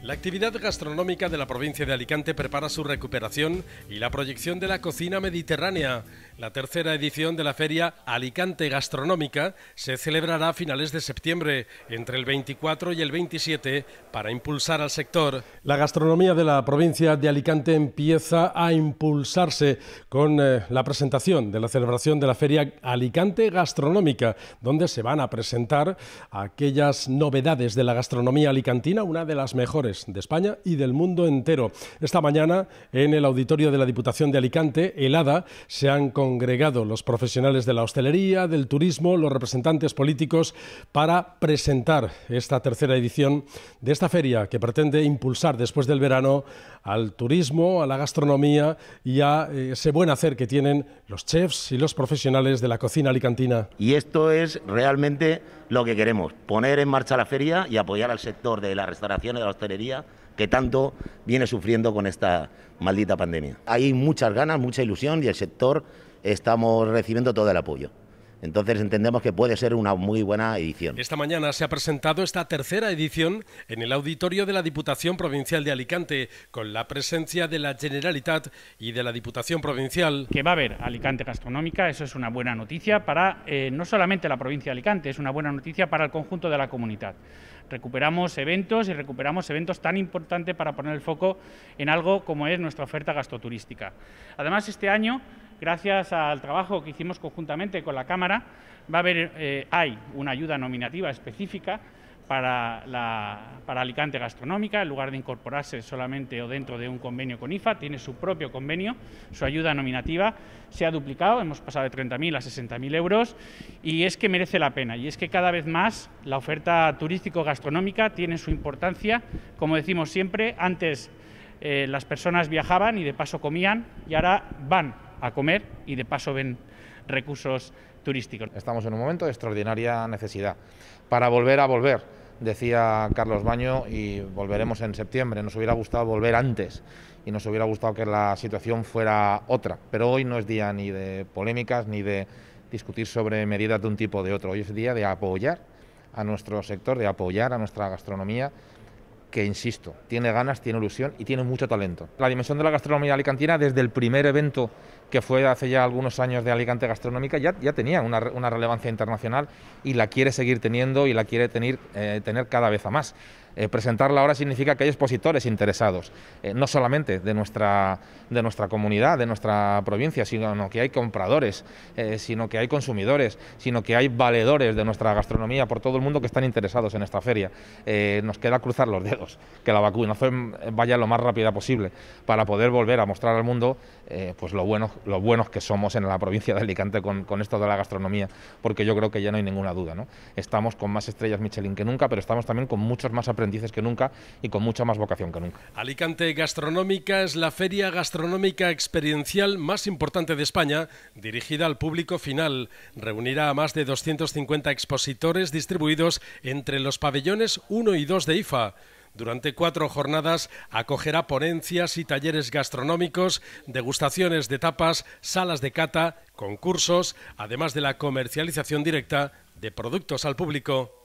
La actividad gastronómica de la provincia de Alicante prepara su recuperación y la proyección de la cocina mediterránea. La tercera edición de la feria Alicante Gastronómica se celebrará a finales de septiembre, entre el 24 y el 27, para impulsar al sector. La gastronomía de la provincia de Alicante empieza a impulsarse con eh, la presentación de la celebración de la feria Alicante Gastronómica, donde se van a presentar aquellas novedades de la gastronomía alicantina, una de las mejores de España y del mundo entero. Esta mañana, en el auditorio de la Diputación de Alicante, el ADA, se han congregado los profesionales de la hostelería, del turismo, los representantes políticos, para presentar esta tercera edición de esta feria que pretende impulsar después del verano al turismo, a la gastronomía y a eh, ese buen hacer que tienen los chefs y los profesionales de la cocina alicantina. Y esto es realmente lo que queremos, poner en marcha la feria y apoyar al sector de la restauración y de la hostelería que tanto viene sufriendo con esta maldita pandemia. Hay muchas ganas, mucha ilusión y el sector estamos recibiendo todo el apoyo. Entonces entendemos que puede ser una muy buena edición. Esta mañana se ha presentado esta tercera edición en el auditorio de la Diputación Provincial de Alicante, con la presencia de la Generalitat y de la Diputación Provincial. Que va a haber Alicante Gastronómica, eso es una buena noticia para eh, no solamente la provincia de Alicante, es una buena noticia para el conjunto de la comunidad. Recuperamos eventos y recuperamos eventos tan importantes para poner el foco en algo como es nuestra oferta gastoturística. Además, este año gracias al trabajo que hicimos conjuntamente con la Cámara, va a haber, eh, hay una ayuda nominativa específica para, la, para, Alicante Gastronómica, en lugar de incorporarse solamente o dentro de un convenio con IFA, tiene su propio convenio, su ayuda nominativa se ha duplicado, hemos pasado de 30.000 a 60.000 euros y es que merece la pena y es que cada vez más la oferta turístico-gastronómica tiene su importancia, como decimos siempre, antes eh, las personas viajaban y de paso comían y ahora van a comer y de paso ven recursos turísticos. Estamos en un momento de extraordinaria necesidad para volver a volver, decía Carlos Baño, y volveremos en septiembre. Nos hubiera gustado volver antes y nos hubiera gustado que la situación fuera otra, pero hoy no es día ni de polémicas ni de discutir sobre medidas de un tipo o de otro. Hoy es día de apoyar a nuestro sector, de apoyar a nuestra gastronomía, que, insisto, tiene ganas, tiene ilusión y tiene mucho talento. La dimensión de la gastronomía alicantina desde el primer evento que fue hace ya algunos años de Alicante Gastronómica, ya, tenía una, relevancia internacional y la quiere seguir teniendo y la quiere tener, eh, tener cada vez a más. Eh, presentarla ahora significa que hay expositores interesados, eh, no solamente de nuestra, de nuestra comunidad, de nuestra provincia, sino que hay compradores, sino que hay consumidores, sino que hay valedores de nuestra gastronomía por todo el mundo que están interesados en esta feria. nos queda cruzar los dedos, que la vacunación vaya lo más rápida posible para poder volver a mostrar al mundo pues lo bueno ...los buenos que somos en la provincia de Alicante con, con, esto de la gastronomía, porque yo creo que ya no hay ninguna duda. ¿no? Estamos con más estrellas Michelin que nunca, pero estamos también con muchos más aprendices que nunca y con mucha más vocación que nunca. Alicante Gastronómica es la feria gastronómica experiencial más importante de España, dirigida al público final. Reunirá a más de 250 expositores distribuidos entre los pabellones 1 y 2 de IFA. Durante cuatro jornadas acogerá ponencias y talleres gastronómicos, degustaciones de tapas, salas de cata, concursos, además de la comercialización directa de productos al público.